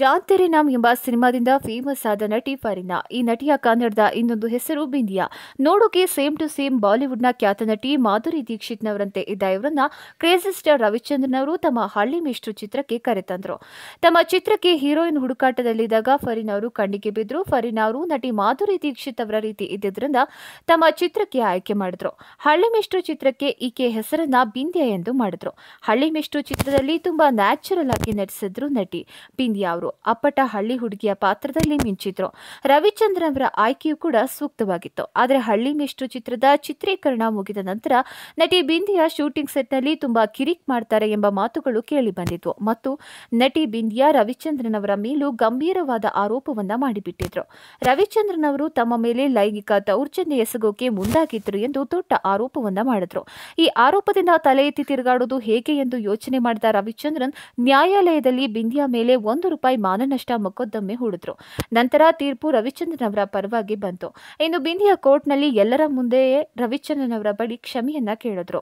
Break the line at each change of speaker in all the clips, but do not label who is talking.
John ನಾಮ್ ಎಂಬ ಸಿನಿಮಾದಿಂದ famous ಆದ ನಟಿ ಫರೀನಾ ಈ ನಟಿಯ ಕನ್ನಡದ ಇನ್ನೊಂದು ಹೆಸರು ಬಿಂದಿಯಾ ನೋಡೋಕೆ ಸೇಮ್ ಟು ಸೇಮ್ ಬಾಲಿವುಡ್ನ ಖ್ಯಾತ ನಟಿ ಮಾಧುರಿ ದೀಕ್ಷಿತ್ ಇದ್ದ ಇವರನ್ನ ಕ್ರೇಜಿ ಸ್ಟಾರ್ ರವಿಚಂದ್ರನ್ ಅವರು ತಮ್ಮ ಹಳ್ಳಿ ಮಿಶ್ರು ಚಿತ್ರಕ್ಕೆ ಕರೆತಂದ್ರು ತಮ್ಮ ಚಿತ್ರಕ್ಕೆ ಹೀರೋಯಿನ್ ಹುಡುಕಾಟದಲ್ಲಿದ್ದಾಗ ಫರೀನಾ ಅವರು ಕಣ್ಣಿಗೆ ಬಿದ್ರು ಫರೀನಾ ಅವರು ನಟಿ ಮಾಧುರಿ ದೀಕ್ಷಿತ್ ಅವರ ರೀತಿ ಇದ್ದಿದ್ದರಿಂದ ತಮ್ಮ ಚಿತ್ರಕ್ಕೆ ಆಯ್ಕೆ ಮಾಡಿದ್ರು ಹಳ್ಳಿ ಮಿಶ್ರು ಚಿತ್ರಕ್ಕೆ ಈಕೆ ಹೆಸರನ್ನ ಬಿಂದ್ಯಾ ಎಂದು ಮಾಡಿದ್ರು ಹಳ್ಳಿ ಮಿಶ್ರು ಚಿತ್ರದಲ್ಲಿ ತುಂಬಾ ನ್ಯಾಚುರಲ್ ಆಗಿ ನಟಿಸಿದ್ರು ನಟಿ ಬಿಂದ್ಯಾ ಅವರು ಅಪ್ಪಟ ಹಳ್ಳಿ ಹುಡುಗಿಯ ಪಾತ್ರದಲ್ಲಿ ಮಿಂಚಿದ್ರು ರವಿಚಂದ್ರನ್ ಅವರ ಆಯ್ಕೆಯೂ ಕೂಡ ಸೂಕ್ತವಾಗಿತ್ತು ಆದರೆ ಹಳ್ಳಿ ಮಿಷ್ಟು ಚಿತ್ರದ ಚಿತ್ರೀಕರಣ ಮುಗಿದ ನಂತರ ನಟಿ ಬಿಂದಿಯಾ ಶೂಟಿಂಗ್ ಸೆಟ್ನಲ್ಲಿ ತುಂಬಾ ಕಿರಿಕ್ ಮಾಡ್ತಾರೆ ಎಂಬ ಮಾತುಗಳು ಕೇಳಿ ಬಂದಿದ್ವು ಮತ್ತು ನಟಿ ಬಿಂದಿಯಾ ರವಿಚಂದ್ರನ್ ಅವರ ಮೇಲೂ ಗಂಭೀರವಾದ ಆರೋಪವನ್ನ ಮಾಡಿಬಿಟ್ಟಿದ್ರು ರವಿಚಂದ್ರನ್ ಅವರು ತಮ್ಮ ಮೇಲೆ ಲೈಂಗಿಕ ದೌರ್ಜನ್ಯ ಎಸಗೋಕೆ ಮುಂದಾಗಿದ್ರು ಎಂದು ದೊಡ್ಡ ಆರೋಪವನ್ನ ಮಾಡಿದ್ರು ಈ ಆರೋಪದಿಂದ ತಲೆ ಎತ್ತಿ ತಿರುಗಾಡುವುದು ಹೇಗೆ ಎಂದು ಯೋಚನೆ ಮಾಡಿದ ರವಿಚಂದ್ರನ್ ನ್ಯಾಯಾಲಯದಲ್ಲಿ ಬಿಂದಿಯಾ ಮೇಲೆ ಒಂದು ರೂಪಾಯಿ ರೂಪಾಯಿ ಮಾನನಷ್ಟ ಮೊಕದ್ದಮೆ ಹೂಡಿದ್ರು ನಂತರ ತೀರ್ಪು ರವಿಚಂದ್ರನ್ ಅವರ ಪರವಾಗಿ ಬಂತು ಇನ್ನು ಬಿಂದಿಯ ಕೋರ್ಟ್ನಲ್ಲಿ ಎಲ್ಲರ ಮುಂದೆಯೇ ರವಿಚಂದ್ರನ್ ಅವರ ಬಳಿ ಕ್ಷಮೆಯನ್ನ ಕೇಳಿದ್ರು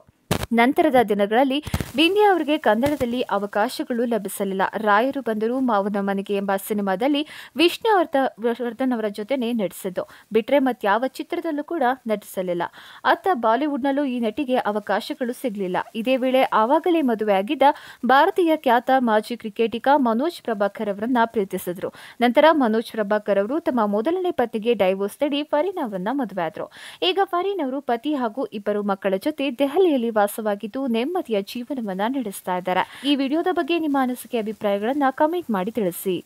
ನಂತರದ ದಿನಗಳಲ್ಲಿ ಬಿಂದ್ಯಾ ಅವರಿಗೆ ಕನ್ನಡದಲ್ಲಿ ಅವಕಾಶಗಳು ಲಭಿಸಲಿಲ್ಲ ರಾಯರು ಬಂದರು ಮಾವನ ಮನೆಗೆ ಎಂಬ ಸಿನಿಮಾದಲ್ಲಿ ವಿಷ್ಣುವರ್ಧನ್ ಅವರ ಜೊತೆನೆ ನಟಿಸಿದ್ದು ಬಿಟ್ರೆ ಯಾವ ಚಿತ್ರದಲ್ಲೂ ಕೂಡ ನಟಿಸಲಿಲ್ಲ ಅತ್ತ ಬಾಲಿವುಡ್ನಲ್ಲೂ ಈ ನಟಿಗೆ ಅವಕಾಶಗಳು ಸಿಗಲಿಲ್ಲ ಇದೇ ವೇಳೆ ಆವಾಗಲೇ ಮದುವೆಯಾಗಿದ್ದ ಭಾರತೀಯ ಖ್ಯಾತ ಮಾಜಿ ಕ್ರಿಕೆಟಿಗ ಮನೋಜ್ ಪ್ರಭಾಕರ್ ಅವರನ್ನ ಪ್ರೀತಿಸಿದ್ರು ನಂತರ ಮನೋಜ್ ಪ್ರಭಾಕರ್ ಅವರು ತಮ್ಮ ಮೊದಲನೇ ಪತ್ನಿಗೆ ಡೈವೋರ್ಸ್ ನೀಡಿ ಫರೀನ್ ಅವರನ್ನ ಮದುವೆಯಾದರು ಈಗ ಫರೀನ್ ಅವರು ಪತಿ ಹಾಗೂ ಇಬ್ಬರು ಮಕ್ಕಳ ಜೊತೆ ದೆಹಲಿಯಲ್ಲಿ ವಾಸ ಕೆಲಸವಾಗಿದ್ದು ನೆಮ್ಮದಿಯ ಜೀವನವನ್ನ ನಡೆಸ್ತಾ ಇದ್ದಾರೆ ಈ ವಿಡಿಯೋದ ಬಗ್ಗೆ ನಿಮ್ಮ ಅನಿಸಿಕೆ ಅಭಿಪ್ರಾಯಗಳನ್ನ ಕಮೆಂಟ್ ಮಾಡಿ ತಿಳಿಸಿ